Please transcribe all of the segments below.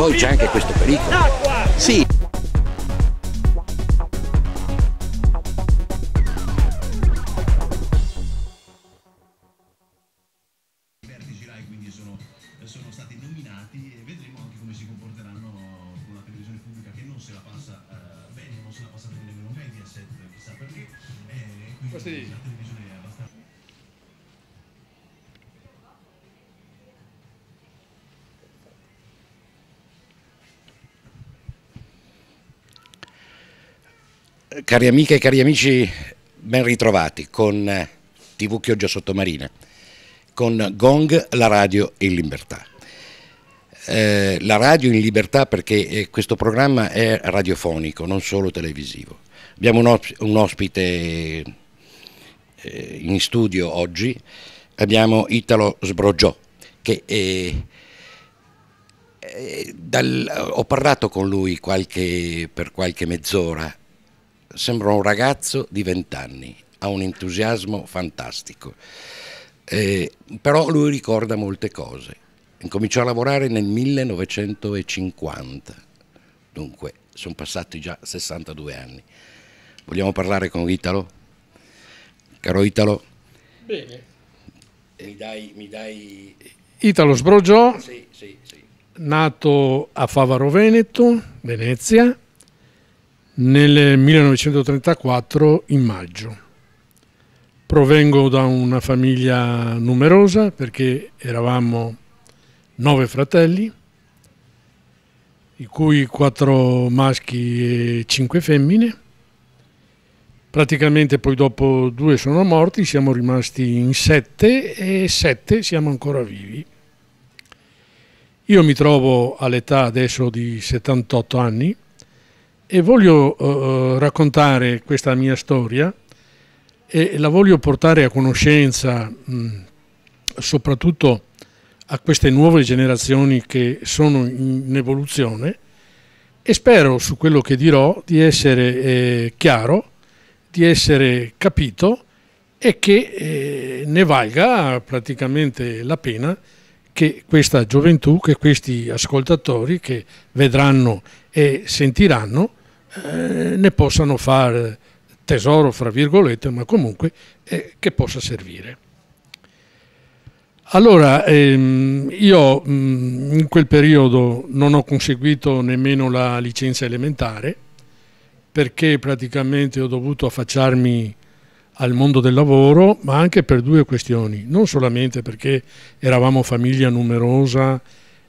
Poi c'è anche questo pericolo. Sì, Cari amiche e cari amici, ben ritrovati con eh, TV Chioggia Sottomarina, con Gong, la radio in libertà. Eh, la radio in libertà perché eh, questo programma è radiofonico, non solo televisivo. Abbiamo un, osp un ospite eh, in studio oggi, abbiamo Italo Sbrogiò, che è, eh, dal, ho parlato con lui qualche, per qualche mezz'ora sembra un ragazzo di vent'anni, ha un entusiasmo fantastico, eh, però lui ricorda molte cose. Incominciò a lavorare nel 1950, dunque sono passati già 62 anni. Vogliamo parlare con Italo? Caro Italo? Bene. Eh, mi dai... Mi dai... Eh, Italo Sbrogiò, sì, sì, sì. nato a Favaro Veneto, Venezia, nel 1934 in maggio. Provengo da una famiglia numerosa perché eravamo nove fratelli, i cui quattro maschi e cinque femmine. Praticamente poi dopo due sono morti, siamo rimasti in sette e sette siamo ancora vivi. Io mi trovo all'età adesso di 78 anni, e voglio eh, eh, raccontare questa mia storia e la voglio portare a conoscenza mh, soprattutto a queste nuove generazioni che sono in evoluzione e spero su quello che dirò di essere eh, chiaro, di essere capito e che eh, ne valga praticamente la pena che questa gioventù, che questi ascoltatori che vedranno e sentiranno eh, ne possano fare tesoro, fra virgolette, ma comunque eh, che possa servire. Allora, ehm, io mh, mm, in quel periodo non ho conseguito nemmeno la licenza elementare perché praticamente ho dovuto affacciarmi al mondo del lavoro, ma anche per due questioni, non solamente perché eravamo famiglia numerosa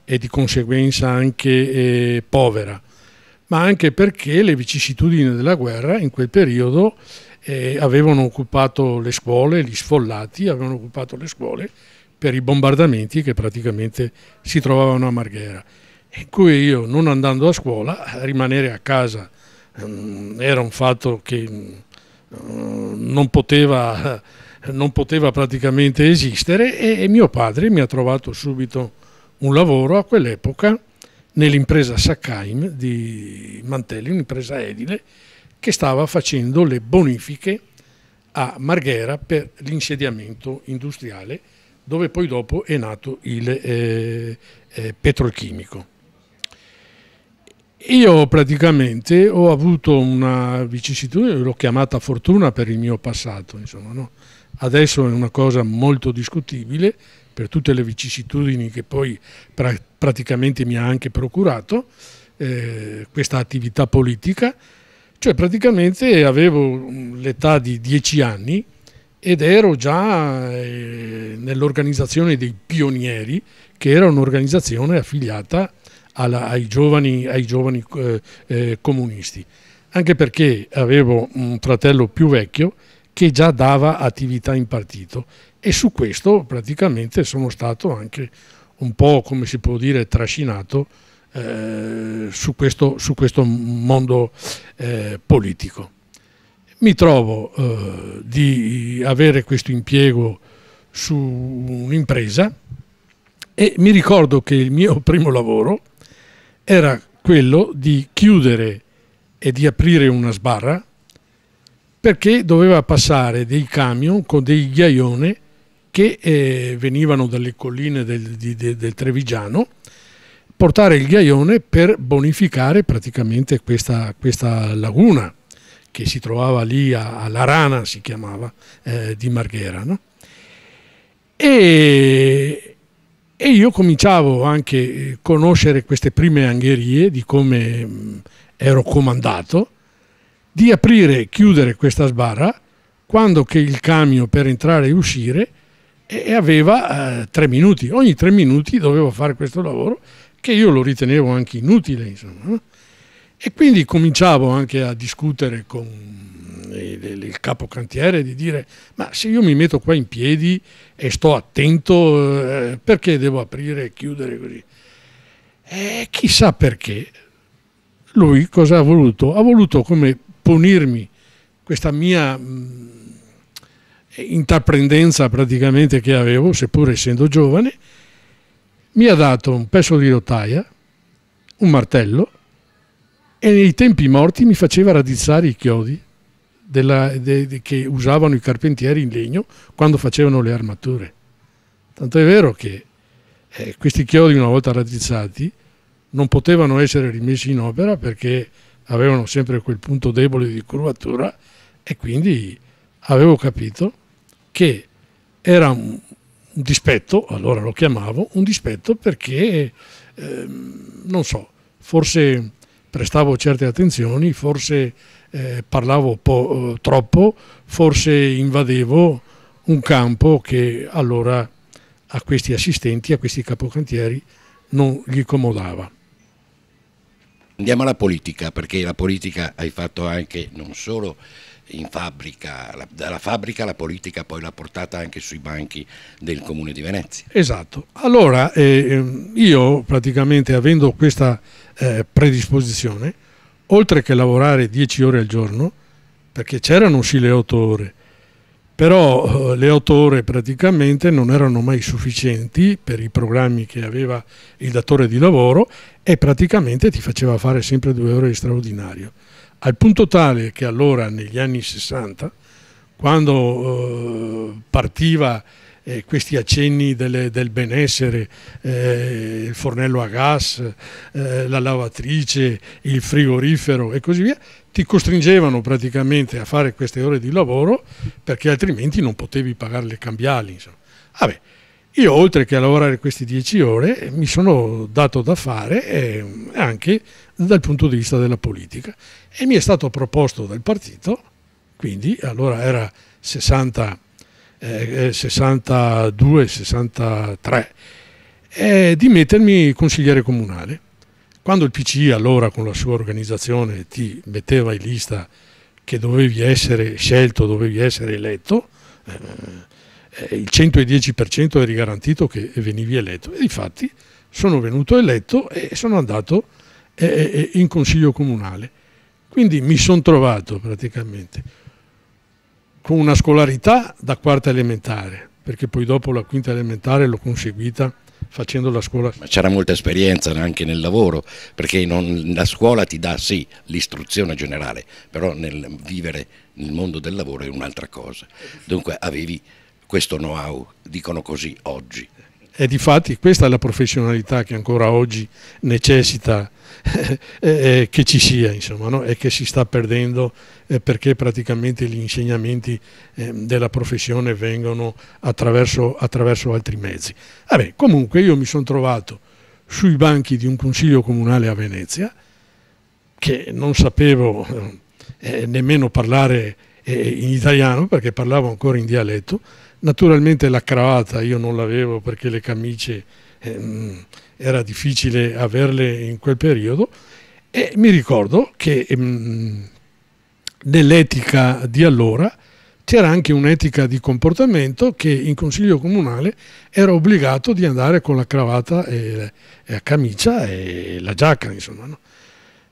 e di conseguenza anche eh, povera, ma anche perché le vicissitudini della guerra in quel periodo eh, avevano occupato le scuole, gli sfollati avevano occupato le scuole per i bombardamenti che praticamente si trovavano a Marghera. In ecco, cui io, non andando a scuola, rimanere a casa um, era un fatto che um, non poteva non poteva praticamente esistere e, mio padre mi ha trovato subito un lavoro a quell'epoca nell'impresa Saccaim di Mantelli, un'impresa edile, che stava facendo le bonifiche a Marghera per l'insediamento industriale, dove poi dopo è nato il eh, eh, petrolchimico. Io praticamente ho avuto una vicissitudine, l'ho chiamata fortuna per il mio passato, insomma, no? adesso è una cosa molto discutibile, per tutte le vicissitudini che poi pra praticamente mi ha anche procurato eh, questa attività politica, cioè praticamente avevo mm, l'età di 10 anni ed ero già eh, nell'organizzazione dei pionieri, che era un'organizzazione affiliata alla, ai giovani, ai giovani eh, eh comunisti, anche perché avevo un fratello più vecchio che già dava attività in partito e su questo praticamente sono stato anche un po' come si può dire trascinato eh, su, questo, su, questo, mondo eh, politico. Mi trovo eh, di avere questo impiego su un'impresa e mi ricordo che il mio primo lavoro era quello di chiudere e di aprire una sbarra perché doveva passare dei camion con dei ghiaione che eh, venivano dalle colline del, di, de, del, Trevigiano, portare il ghiaione per bonificare praticamente questa, questa laguna che si trovava lì a, a Larana, si chiamava, eh, di Marghera. No? E, e, io cominciavo anche a eh, conoscere queste prime angherie di come mh, mm, ero comandato, di aprire e chiudere questa sbarra, quando che il camion per entrare e uscire e aveva eh, tre minuti, ogni tre minuti dovevo fare questo lavoro che io lo ritenevo anche inutile. Insomma. E quindi cominciavo anche a discutere con il, eh, il capocantiere di dire ma se io mi metto qua in piedi e sto attento eh, perché devo aprire e chiudere così? E chissà perché lui cosa ha voluto? Ha voluto come punirmi questa mia... Mh, mm, intraprendenza praticamente che avevo, seppur essendo giovane, mi ha dato un pezzo di rotaia, un martello e nei tempi morti mi faceva radizzare i chiodi della, de, de, che usavano i carpentieri in legno quando facevano le armature. Tanto è vero che eh, questi chiodi una volta radizzati non potevano essere rimessi in opera perché avevano sempre quel punto debole di curvatura e quindi avevo capito che era un, dispetto, allora lo chiamavo, un dispetto perché, eh, non so, forse prestavo certe attenzioni, forse eh, parlavo po- eh, troppo, forse invadevo un campo che allora a questi assistenti, a questi capocantieri, non gli comodava. Andiamo alla politica, perché la politica hai fatto anche non solo in fabbrica, la, dalla fabbrica la politica poi l'ha portata anche sui banchi del Comune di Venezia. Esatto, allora eh, ehm, io praticamente avendo questa eh, predisposizione, oltre che lavorare 10 ore al giorno, perché c'erano sì le 8 ore, però eh, le otto ore praticamente non erano mai sufficienti per i programmi che aveva il datore di lavoro e praticamente ti faceva fare sempre due ore di straordinario al punto tale che allora negli anni 60, quando eh, partiva eh, questi accenni delle, del benessere, eh, il fornello a gas, eh, la lavatrice, il frigorifero e così via, ti costringevano praticamente a fare queste ore di lavoro perché altrimenti non potevi pagare le cambiali. Vabbè, io oltre che a lavorare queste 10 ore mi sono dato da fare ehm, anche dal punto di vista della politica. E mi è stato proposto dal partito, quindi allora era 60, eh, 62, 63, eh, di mettermi consigliere comunale. Quando il PCI allora con la sua organizzazione ti metteva in lista che dovevi essere scelto, dovevi essere eletto, eh, eh il 110% eri garantito che venivi eletto. E infatti sono venuto eletto e sono andato eh, in consiglio comunale. Quindi mi sono trovato praticamente con una scolarità da quarta elementare, perché poi dopo la quinta elementare l'ho conseguita facendo la scuola. Ma c'era molta esperienza anche nel lavoro, perché non, la scuola ti dà sì l'istruzione generale, però nel vivere nel mondo del lavoro è un'altra cosa. Dunque avevi questo know-how, dicono così oggi. E difatti questa è la professionalità che ancora oggi necessita eh, eh, che ci sia insomma, no? e che si sta perdendo eh, perché praticamente gli insegnamenti eh, della professione vengono attraverso, attraverso altri mezzi. Vabbè, comunque io mi sono trovato sui banchi di un consiglio comunale a Venezia che non sapevo eh, nemmeno parlare eh, in italiano perché parlavo ancora in dialetto Naturalmente la cravatta io non l'avevo perché le camicie ehm, era difficile averle in quel periodo e mi ricordo che ehm, nell'etica di allora c'era anche un'etica di comportamento che in consiglio comunale era obbligato di andare con la cravatta e, e la camicia e la giacca, insomma. No?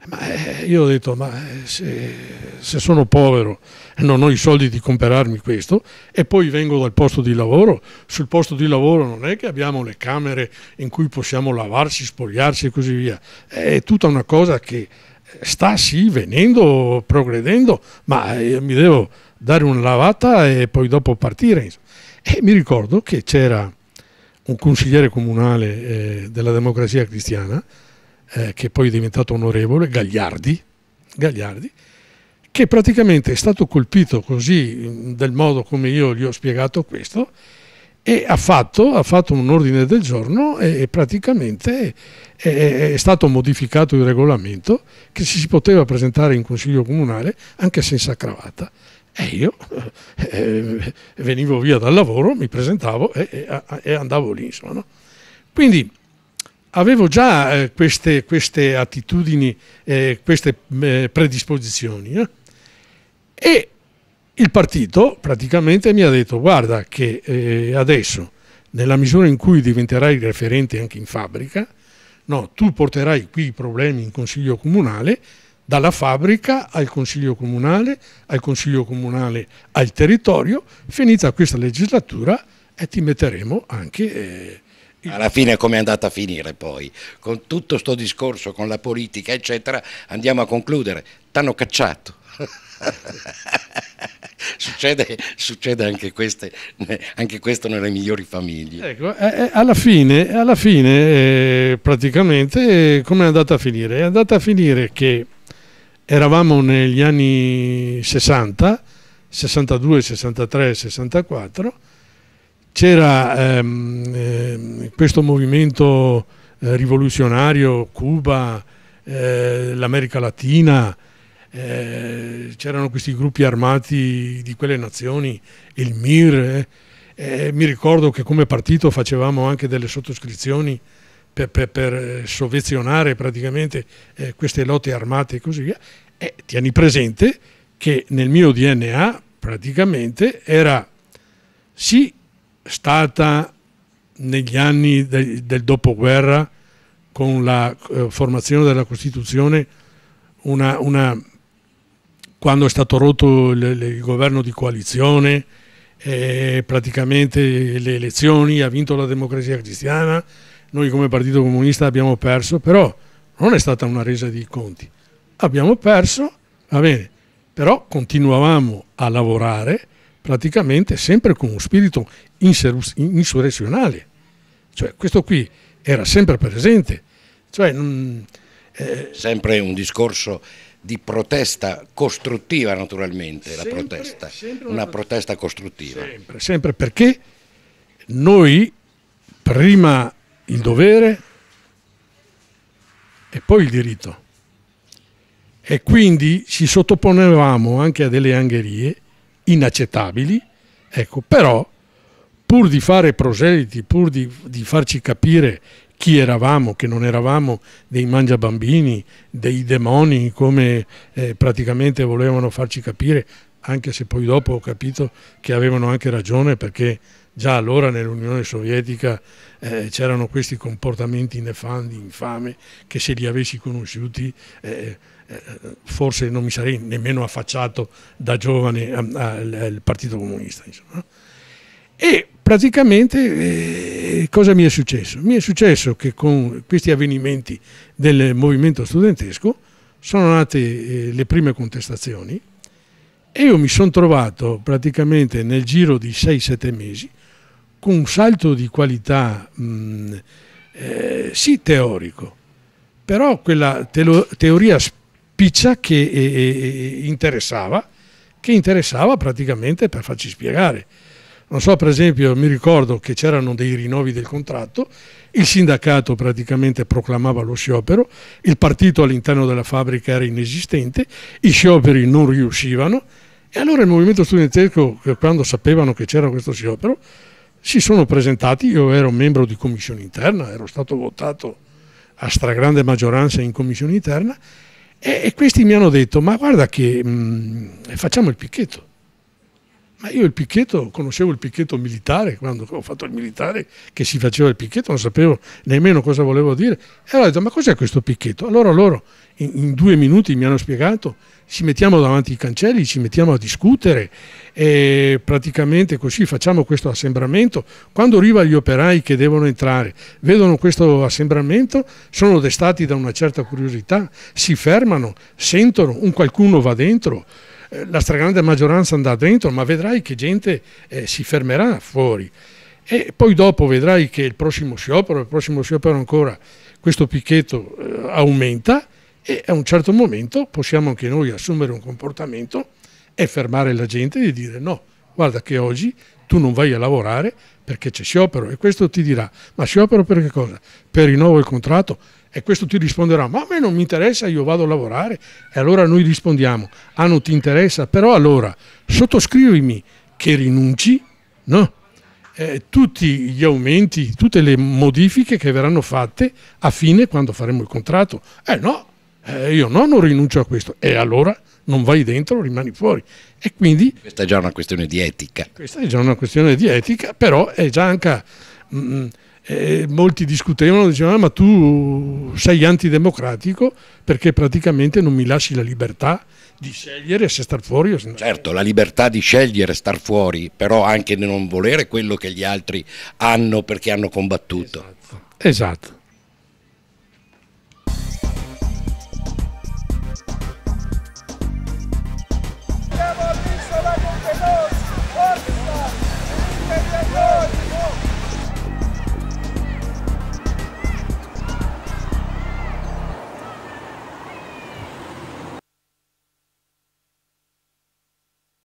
Ma eh, io ho detto, ma eh, se, se sono povero e eh, non ho i soldi di comprarmi questo e poi vengo dal posto di lavoro, sul posto di lavoro non è che abbiamo le camere in cui possiamo lavarsi, spogliarsi e così via, è tutta una cosa che sta sì venendo, progredendo, ma mi devo dare una lavata e poi dopo partire. E mi ricordo che c'era un consigliere comunale della democrazia cristiana, eh, che poi è diventato onorevole, Gagliardi, Gagliardi, che praticamente è stato colpito così del modo come io gli ho spiegato questo e ha fatto, ha fatto un ordine del giorno e, e praticamente è, è, stato modificato il regolamento che si poteva presentare in consiglio comunale anche senza cravatta. E io eh, venivo via dal lavoro, mi presentavo e, e, e andavo lì. Insomma, no? Quindi avevo già eh, queste, queste, attitudini, eh, queste eh, predisposizioni eh. e il partito praticamente mi ha detto guarda che eh, adesso nella misura in cui diventerai referente anche in fabbrica, no, tu porterai qui i problemi in consiglio comunale, dalla fabbrica al consiglio comunale, al consiglio comunale al territorio, finita questa legislatura e ti metteremo anche eh, alla fine come è andata a finire poi, con tutto sto discorso, con la politica eccetera, andiamo a concludere, t'hanno cacciato. succede, succede anche, queste, anche, questo nelle migliori famiglie. Ecco, eh, eh, alla fine, alla fine eh, praticamente eh, come è andata a finire? È andata a finire che eravamo negli anni 60, 62, 63, 64 c'era ehm, eh, questo movimento eh, rivoluzionario, Cuba, eh, l'America Latina, eh, c'erano questi gruppi armati di quelle nazioni, il MIR, eh. Eh, mi ricordo che come partito facevamo anche delle sottoscrizioni per, per, per sovvenzionare praticamente queste lotte armate e così via, e tieni presente che nel mio DNA praticamente era sì stata negli anni de del dopoguerra con la eh, formazione della Costituzione una, una, quando è stato rotto il, il governo di coalizione eh, praticamente le elezioni ha vinto la democrazia cristiana noi come partito comunista abbiamo perso però non è stata una resa di conti abbiamo perso va bene però continuavamo a lavorare praticamente sempre con un spirito insurrezionale. Cioè, questo qui era sempre presente. Cioè, mh, eh, sempre un discorso di protesta costruttiva naturalmente, sempre, la protesta, una, una protesta costruttiva. Sempre, sempre perché noi prima il dovere e poi il diritto. E quindi ci sottoponevamo anche a delle angherie inaccettabili, ecco, però pur di fare proseliti, pur di, di farci capire chi eravamo, che non eravamo dei mangiabambini, dei demoni, come eh, praticamente volevano farci capire, anche se poi dopo ho capito che avevano anche ragione perché già allora nell'Unione Sovietica eh, c'erano questi comportamenti nefandi, infame, che se li avessi conosciuti eh, eh, forse non mi sarei nemmeno affacciato da giovane eh, al, Partito Comunista. Insomma. E praticamente eh, cosa mi è successo? Mi è successo che con questi avvenimenti del movimento studentesco sono nate le prime contestazioni e io mi sono trovato praticamente nel giro di 6-7 mesi con un salto di qualità mh, mm, eh, sì teorico, però quella telo- teoria spiccia che eh, interessava, che interessava praticamente per farci spiegare. Non so, per esempio, mi ricordo che c'erano dei rinnovi del contratto, il sindacato praticamente proclamava lo sciopero, il partito all'interno della fabbrica era inesistente, i scioperi non riuscivano e allora il movimento studentesco, quando sapevano che c'era questo sciopero, si sono presentati, io ero membro di commissione interna, ero stato votato a stragrande maggioranza in commissione interna e, e questi mi hanno detto ma guarda che mh, mm, facciamo il picchetto, ma io il picchetto, conoscevo il picchetto militare, quando ho fatto il militare che si faceva il picchetto, non sapevo nemmeno cosa volevo dire. E allora ho detto, ma cos'è questo picchetto? Allora loro in, in due minuti mi hanno spiegato, ci mettiamo davanti ai cancelli, ci mettiamo a discutere e praticamente così facciamo questo assembramento. Quando arrivano gli operai che devono entrare, vedono questo assembramento, sono destati da una certa curiosità, si fermano, sentono, un qualcuno va dentro la stragrande maggioranza andrà dentro, ma vedrai che gente eh, si fermerà fuori. E poi dopo vedrai che il prossimo sciopero, il prossimo sciopero ancora, questo picchetto eh, aumenta e a un certo momento possiamo anche noi assumere un comportamento e fermare la gente e dire no, guarda che oggi tu non vai a lavorare perché c'è sciopero e questo ti dirà, ma sciopero per che cosa? Per rinnovo il contratto? E questo ti risponderà, ma a me non mi interessa, io vado a lavorare. E allora noi rispondiamo, ah non ti interessa, però allora sottoscrivimi che rinunci, no? Eh, tutti gli aumenti, tutte le modifiche che verranno fatte a fine quando faremo il contratto. Eh no, eh, io no, non rinuncio a questo. E allora non vai dentro, rimani fuori. E quindi... Questa è già una questione di etica. Questa è già una questione di etica, però è già anche... Mh, mm, mm, eh, molti discutevano, dicevano ah, ma tu sei antidemocratico perché praticamente non mi lasci la libertà di scegliere se star fuori o se no. Certo, la libertà di scegliere star fuori, però anche di non volere quello che gli altri hanno perché hanno combattuto. Esatto. esatto.